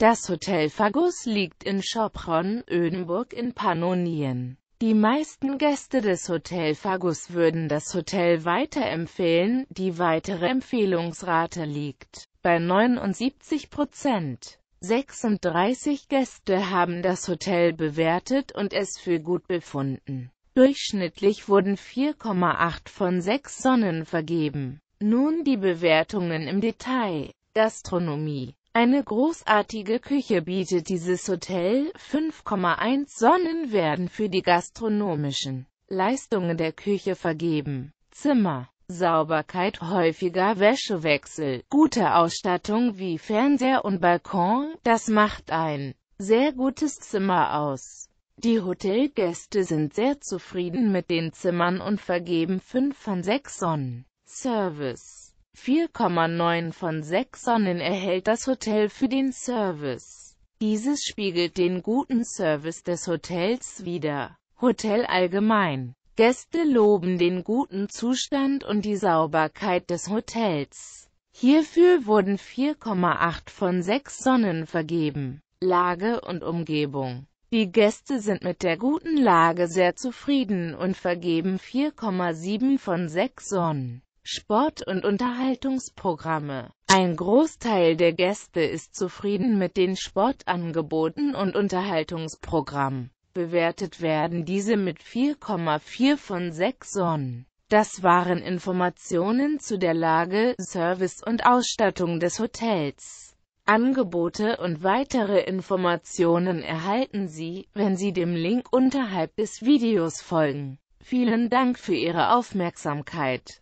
Das Hotel Fagus liegt in Schopron, Ödenburg in Pannonien. Die meisten Gäste des Hotel Fagus würden das Hotel weiterempfehlen, die weitere Empfehlungsrate liegt bei 79 Prozent. 36 Gäste haben das Hotel bewertet und es für gut befunden. Durchschnittlich wurden 4,8 von 6 Sonnen vergeben. Nun die Bewertungen im Detail. Gastronomie eine großartige Küche bietet dieses Hotel, 5,1 Sonnen werden für die gastronomischen Leistungen der Küche vergeben. Zimmer, Sauberkeit, häufiger Wäschewechsel, gute Ausstattung wie Fernseher und Balkon, das macht ein sehr gutes Zimmer aus. Die Hotelgäste sind sehr zufrieden mit den Zimmern und vergeben 5 von 6 Sonnen. Service 4,9 von 6 Sonnen erhält das Hotel für den Service. Dieses spiegelt den guten Service des Hotels wider. Hotel allgemein. Gäste loben den guten Zustand und die Sauberkeit des Hotels. Hierfür wurden 4,8 von 6 Sonnen vergeben. Lage und Umgebung. Die Gäste sind mit der guten Lage sehr zufrieden und vergeben 4,7 von 6 Sonnen. Sport- und Unterhaltungsprogramme. Ein Großteil der Gäste ist zufrieden mit den Sportangeboten und Unterhaltungsprogrammen. Bewertet werden diese mit 4,4 von 6 Sonnen. Das waren Informationen zu der Lage, Service und Ausstattung des Hotels. Angebote und weitere Informationen erhalten Sie, wenn Sie dem Link unterhalb des Videos folgen. Vielen Dank für Ihre Aufmerksamkeit.